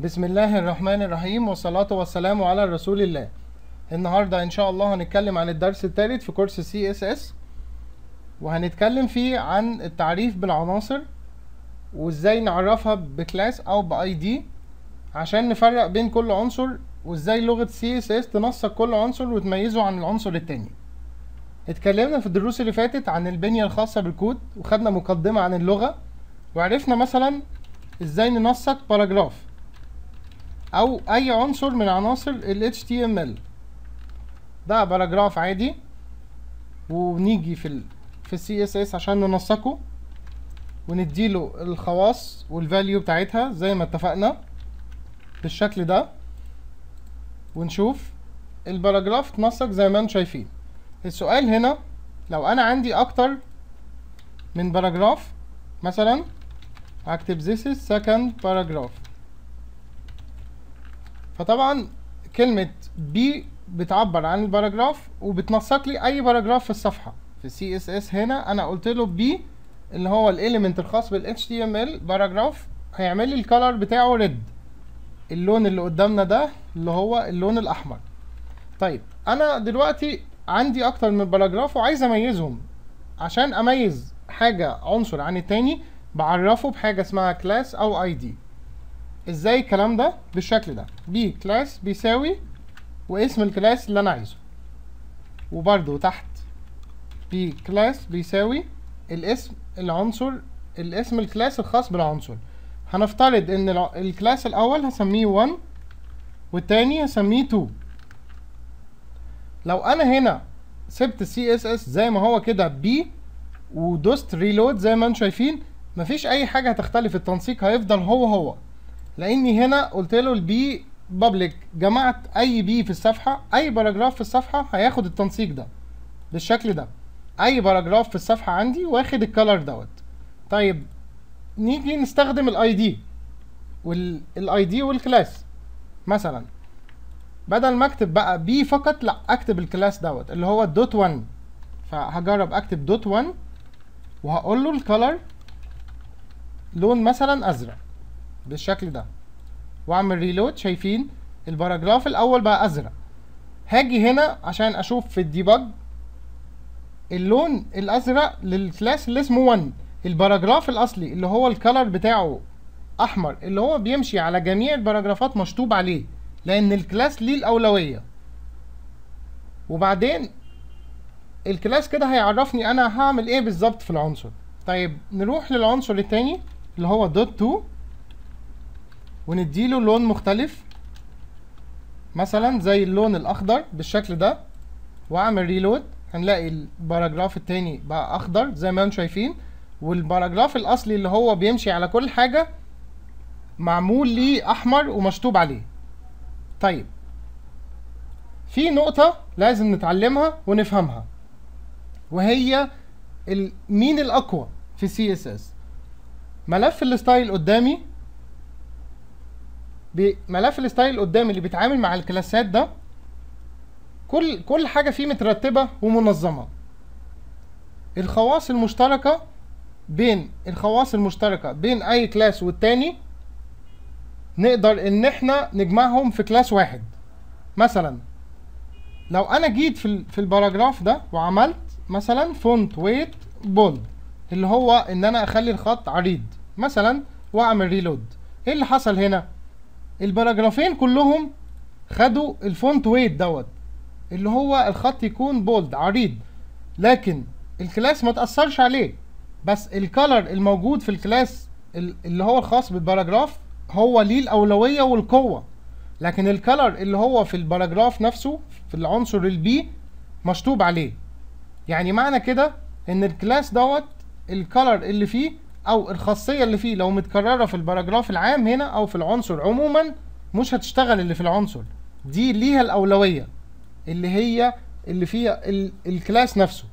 بسم الله الرحمن الرحيم والصلاة والسلام على رسول الله النهاردة ان شاء الله هنتكلم عن الدرس الثالث في كورس سي اس اس وهنتكلم فيه عن التعريف بالعناصر وازاي نعرفها بكلاس او باي دي عشان نفرق بين كل عنصر وازاي لغة سي اس اس تنسق كل عنصر وتميزه عن العنصر التاني اتكلمنا في الدروس اللي فاتت عن البنية الخاصة بالكود وخدنا مقدمة عن اللغة وعرفنا مثلا ازاي ننسق باراجراف او اي عنصر من عناصر ال HTML ده باراجراف عادي ونيجي في ال في ال CSS عشان ننسقه ونديله الخواص والفاليو بتاعتها زي ما اتفقنا بالشكل ده ونشوف الباراجراف اتنسق زي ما انتم شايفين السؤال هنا لو انا عندي اكتر من باراجراف مثلا هكتب this is second paragraph فطبعا كلمة بي بتعبر عن الباراجراف وبتنسق لي اي باراجراف في الصفحة في سي اس اس هنا انا قلت له بي اللي هو الاليمنت الخاص بال HTML باراجراف هيعمل لي الكالر بتاعه ريد اللون اللي قدامنا ده اللي هو اللون الاحمر طيب انا دلوقتي عندي اكتر من باراجراف وعايز اميزهم عشان اميز حاجه عنصر عن التاني بعرفه بحاجه اسمها كلاس او اي دي ازاي الكلام ده بالشكل ده بي كلاس بيساوي واسم الكلاس اللي انا عايزه وبرده تحت بي كلاس بيساوي الاسم العنصر الاسم الكلاس الخاص بالعنصر هنفترض ان الكلاس الاول هسميه 1 والتاني هسميه 2 لو انا هنا سبت سي اس اس زي ما هو كده بي ودوست ريلود زي ما انتم شايفين مفيش اي حاجه هتختلف التنسيق هيفضل هو هو لاني هنا قلت له البي بابليك جمعت اي بي في الصفحه اي باراجراف في الصفحه هياخد التنسيق ده بالشكل ده اي باراجراف في الصفحه عندي واخد الكالر دوت طيب نيجي نستخدم الاي دي والاي دي والكلاس مثلا بدل ما اكتب بقى بي فقط لا اكتب الكلاس دوت اللي هو دوت 1 فهجرب اكتب دوت 1 وهقول له الكالر لون مثلا ازرق بالشكل ده واعمل ريلود شايفين الباراجراف الاول بقى ازرق هاجي هنا عشان اشوف في الديبج اللون الازرق للكلاس اللي اسمه 1 الباراجراف الاصلي اللي هو الكلر بتاعه احمر اللي هو بيمشي على جميع الباراجرافات مشطوب عليه لان الكلاس ليه الاولويه وبعدين الكلاس كده هيعرفني انا هعمل ايه بالظبط في العنصر طيب نروح للعنصر التاني اللي هو دوت 2 ونديله لون مختلف مثلا زي اللون الاخضر بالشكل ده واعمل ريلود هنلاقي الباراجراف التاني بقى اخضر زي ما انتم شايفين والباراجراف الاصلي اللي هو بيمشي على كل حاجه معمول ليه احمر ومشطوب عليه طيب في نقطه لازم نتعلمها ونفهمها وهي مين الاقوى في CSS ملف الستايل قدامي بملف الستايل قدامي اللي بيتعامل مع الكلاسات ده كل كل حاجه فيه مترتبه ومنظمه الخواص المشتركه بين الخواص المشتركه بين اي كلاس والتاني نقدر ان احنا نجمعهم في كلاس واحد مثلا لو انا جيت في في الباراجراف ده وعملت مثلا فونت ويت بولد اللي هو ان انا اخلي الخط عريض مثلا واعمل ريلود ايه اللي حصل هنا الباراجرافين كلهم خدوا الفونت ويت دوت اللي هو الخط يكون بولد عريض لكن الكلاس ما تاثرش عليه بس الكالر الموجود في الكلاس اللي هو الخاص بالباراجراف هو ليه الاولويه والقوه لكن الكالر اللي هو في الباراجراف نفسه في العنصر البي مشطوب عليه يعني معنى كده ان الكلاس دوت الكالر اللي فيه او الخاصيه اللي فيه لو متكرره في الباراجراف العام هنا او في العنصر عموما مش هتشتغل اللي في العنصر دي ليها الاولويه اللي هي اللي فيها الكلاس نفسه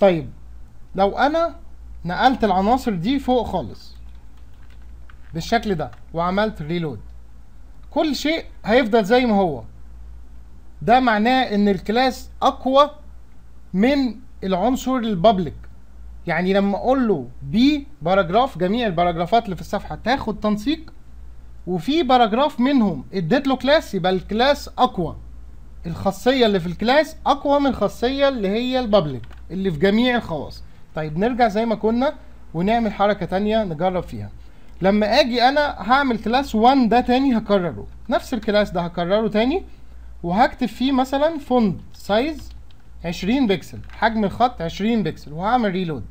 طيب لو انا نقلت العناصر دي فوق خالص بالشكل ده وعملت ريلود كل شيء هيفضل زي ما هو ده معناه ان الكلاس اقوى من العنصر البابليك يعني لما اقول له بي باراجراف جميع الباراجرافات اللي في الصفحه تاخد تنسيق وفي باراجراف منهم اديت له كلاس يبقى الكلاس اقوى الخاصيه اللي في الكلاس اقوى من الخاصيه اللي هي البابليك اللي في جميع الخواص طيب نرجع زي ما كنا ونعمل حركه ثانيه نجرب فيها لما اجي انا هعمل كلاس 1 ده تاني هكرره نفس الكلاس ده هكرره تاني وهكتب فيه مثلا فوند سايز 20 بكسل حجم الخط 20 بكسل وهعمل ريلود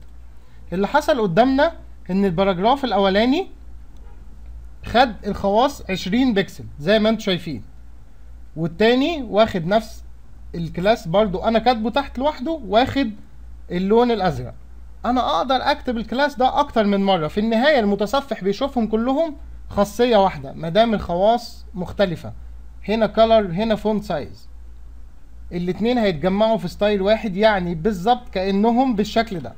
اللي حصل قدامنا ان الباراجراف الاولاني خد الخواص 20 بكسل زي ما انتم شايفين والتاني واخد نفس الكلاس برضو انا كاتبه تحت لوحده واخد اللون الازرق انا اقدر اكتب الكلاس ده اكتر من مره في النهايه المتصفح بيشوفهم كلهم خاصيه واحده ما دام الخواص مختلفه هنا كلر هنا فونت سايز الاتنين هيتجمعوا في ستايل واحد يعني بالظبط كانهم بالشكل ده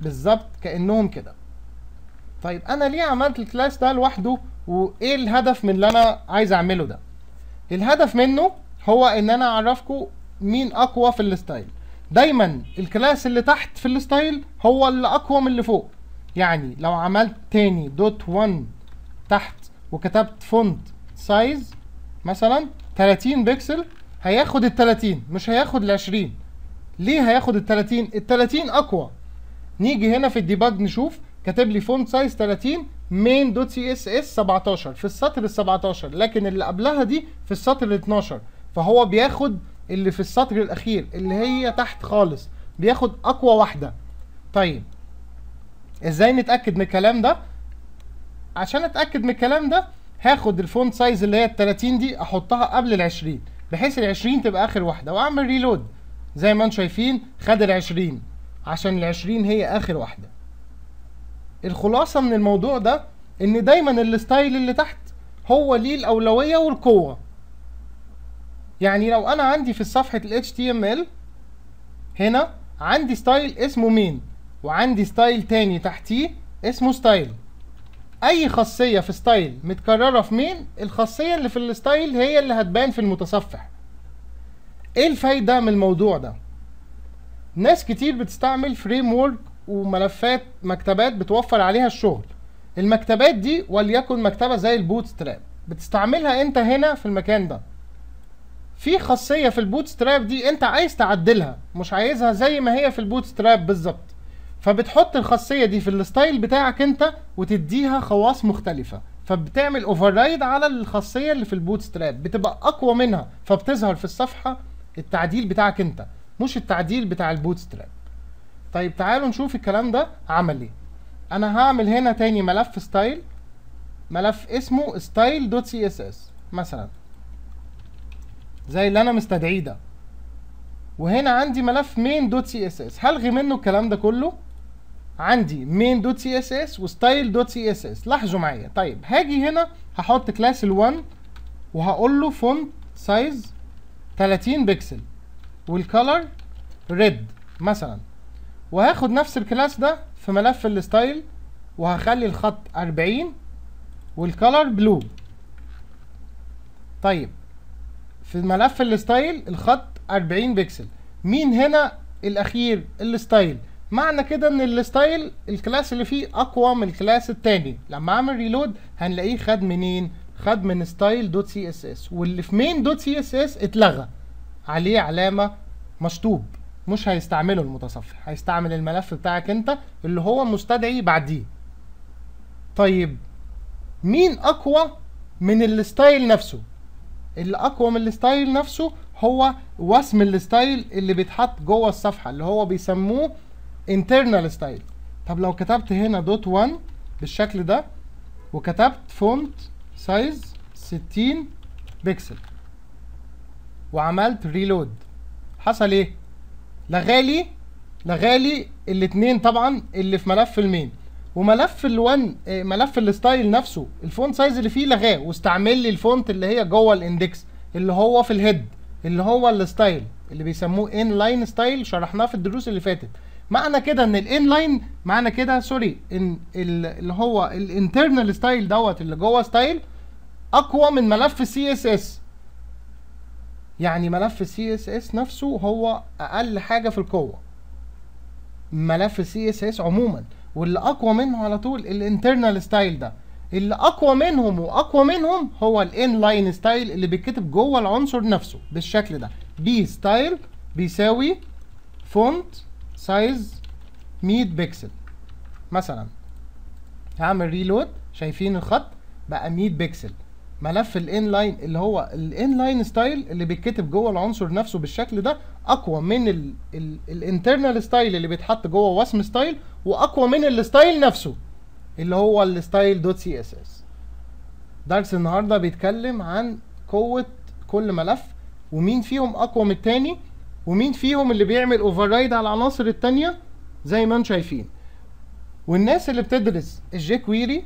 بالظبط كانهم كده طيب انا ليه عملت الكلاس ده لوحده وايه الهدف من اللي انا عايز اعمله ده الهدف منه هو ان انا اعرفكم مين اقوى في الستايل دايما الكلاس اللي تحت في الستايل هو اللي اقوى من اللي فوق يعني لو عملت تاني دوت 1 تحت وكتبت فونت سايز مثلا 30 بكسل هياخد ال 30 مش هياخد ال 20 ليه هياخد ال 30 ال 30 اقوى نيجي هنا في الديباج نشوف كاتب لي فونت سايز 30 مين دوت سي اس اس 17 في السطر ال 17 لكن اللي قبلها دي في السطر ال 12 فهو بياخد اللي في السطر الاخير اللي هي تحت خالص بياخد اقوى واحده طيب ازاي نتاكد من الكلام ده عشان اتاكد من الكلام ده هاخد الفونت سايز اللي هي ال 30 دي احطها قبل ال 20 بحيث ال 20 تبقى اخر واحده واعمل ريلود زي ما انتم شايفين خد ال 20 عشان ال 20 هي اخر واحده الخلاصه من الموضوع ده ان دايما الستايل اللي تحت هو ليه الاولويه والقوه يعني لو انا عندي في صفحه ال HTML هنا عندي ستايل اسمه مين وعندي ستايل تاني تحتيه اسمه ستايل اي خاصيه في ستايل متكرره في مين الخاصيه اللي في الستايل هي اللي هتبان في المتصفح ايه الفايده من الموضوع ده ناس كتير بتستعمل فريم وورك وملفات مكتبات بتوفر عليها الشغل المكتبات دي وليكن مكتبه زي البوت ستراب بتستعملها انت هنا في المكان ده في خاصيه في البوت ستراب دي انت عايز تعدلها مش عايزها زي ما هي في البوت ستراب بالظبط فبتحط الخاصيه دي في الستايل بتاعك انت وتديها خواص مختلفه فبتعمل اوفررايد على الخاصيه اللي في البوت ستراب بتبقى اقوى منها فبتظهر في الصفحه التعديل بتاعك انت مش التعديل بتاع البوت ستراب طيب تعالوا نشوف الكلام ده عمل ايه انا هعمل هنا تاني ملف ستايل ملف اسمه style.css مثلا زي اللي انا مستدعيه ده وهنا عندي ملف main.css هلغي منه الكلام ده كله عندي مين دوت سي اس اس وستايل دوت سي اس اس لاحظوا معايا طيب هاجي هنا هحط كلاس ال1 وهقول له فونت سايز 30 بكسل والكالر ريد مثلا وهاخد نفس الكلاس ده في ملف الستايل وهخلي الخط 40 والكالر بلو طيب في ملف الستايل الخط 40 بكسل مين هنا الاخير الستايل معنى كده ان الستايل الكلاس اللي فيه اقوى من الكلاس التاني لما اعمل ريلود هنلاقيه خد منين خد من ستايل دوت سي اس اس واللي في مين دوت سي اس اس اتلغى عليه علامه مشطوب مش هيستعمله المتصفح هيستعمل الملف بتاعك انت اللي هو مستدعي بعديه طيب مين اقوى من الستايل نفسه اللي اقوى من الستايل نفسه هو وسم الستايل اللي بيتحط جوه الصفحه اللي هو بيسموه internal style طب لو كتبت هنا دوت 1 بالشكل ده وكتبت فونت سايز 60 بكسل وعملت ريلود حصل ايه لغالي لغالي الاثنين طبعا اللي في ملف المين وملف ال1 آه، ملف الستايل نفسه الفونت سايز اللي فيه لغاه واستعمل لي الفونت اللي هي جوه الاندكس اللي هو في الهيد اللي هو الستايل اللي بيسموه ان لاين ستايل شرحناه في الدروس اللي فاتت معنى كده ان الان لاين معنى كده سوري ان اللي هو الانترنال ستايل دوت اللي جوه ستايل اقوى من ملف السي اس اس يعني ملف السي اس اس نفسه هو اقل حاجه في القوه ملف السي اس اس عموما واللي اقوى منه على طول الانترنال ستايل ده اللي اقوى منهم واقوى منهم هو الان لاين ستايل اللي بيتكتب جوه العنصر نفسه بالشكل ده بي ستايل بيساوي فونت سايز 100 بكسل مثلا هعمل ريلود شايفين الخط بقى 100 بكسل ملف الان لاين اللي هو الان لاين ستايل اللي بيتكتب جوه العنصر نفسه بالشكل ده اقوى من الانترنال ستايل اللي بيتحط جوه وسم ستايل واقوى من الستايل نفسه اللي هو الستايل دوت سي اس اس درس النهارده بيتكلم عن قوه كل ملف ومين فيهم اقوى من الثاني ومين فيهم اللي بيعمل اوفررايد على العناصر التانية زي ما انتم شايفين والناس اللي بتدرس الجي كويري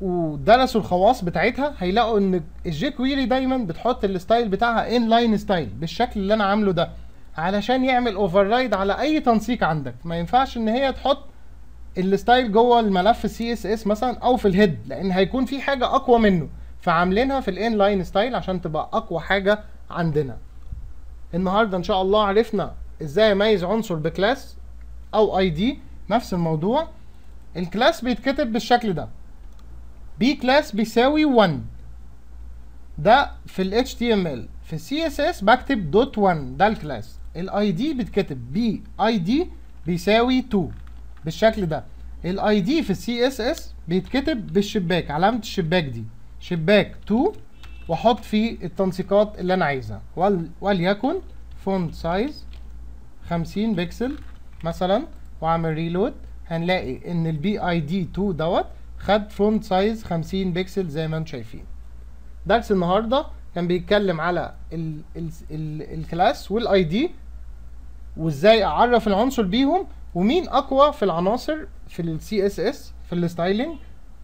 ودرسوا الخواص بتاعتها هيلاقوا ان الجي كويري دايما بتحط الستايل بتاعها ان لاين ستايل بالشكل اللي انا عامله ده علشان يعمل اوفررايد على اي تنسيق عندك ما ينفعش ان هي تحط الستايل جوه الملف السي اس اس مثلا او في الهيد لان هيكون في حاجه اقوى منه فعاملينها في الان لاين ستايل عشان تبقى اقوى حاجه عندنا النهارده ان شاء الله عرفنا ازاي اميز عنصر بكلاس او اي دي نفس الموضوع الكلاس بيتكتب بالشكل ده بي كلاس بيساوي 1 ده في ال HTML في السي اس اس بكتب دوت 1 ده الكلاس الاي دي بتكتب بي اي دي بيساوي 2 بالشكل ده الاي دي في السي اس اس بيتكتب بالشباك علامه الشباك دي شباك 2 واحط فيه التنسيقات اللي انا عايزها وليكن فونت سايز 50 بكسل مثلا واعمل ريلود هنلاقي ان البي اي دي 2 دوت خد فونت سايز 50 بكسل زي ما انتم شايفين درس النهارده كان بيتكلم على الكلاس والاي دي وازاي اعرف العنصر بيهم ومين اقوى في العناصر في السي اس اس في الستايلنج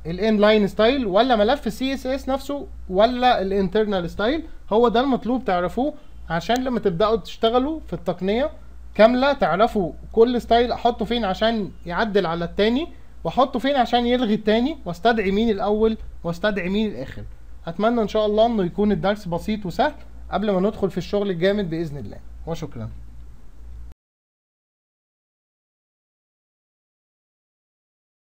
الان لاين ستايل ولا ملف السي اس اس نفسه ولا الانترنال ستايل هو ده المطلوب تعرفوه عشان لما تبداوا تشتغلوا في التقنيه كامله تعرفوا كل ستايل احطه فين عشان يعدل على التاني واحطه فين عشان يلغي التاني واستدعي مين الاول واستدعي مين الاخر اتمنى ان شاء الله انه يكون الدرس بسيط وسهل قبل ما ندخل في الشغل الجامد باذن الله وشكرا